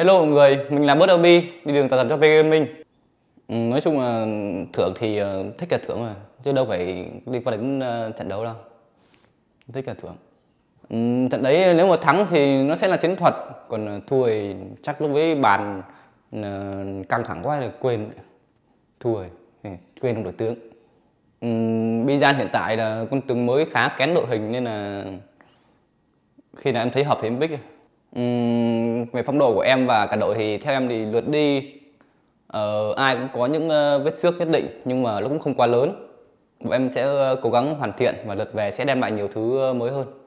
Hello mọi người, mình là Bớt Obi, đi đường tà tần cho về Gaming ừ, Nói chung là thưởng thì ờ, thích cả thưởng rồi Chứ đâu phải đi quan đến ờ, trận đấu đâu Thích cả thưởng ừ, Trận đấy nếu mà thắng thì nó sẽ là chiến thuật Còn ờ, thua thì chắc lúc với bàn căng thẳng quá là quên Thua rồi, ừ, quên không đổi tướng ừ, Bizan hiện tại là con tướng mới khá kén đội hình nên là Khi nào em thấy hợp thì em pick về phong độ của em và cả đội thì theo em thì lượt đi uh, ai cũng có những uh, vết xước nhất định nhưng mà nó cũng không quá lớn. Bọn em sẽ uh, cố gắng hoàn thiện và lượt về sẽ đem lại nhiều thứ uh, mới hơn.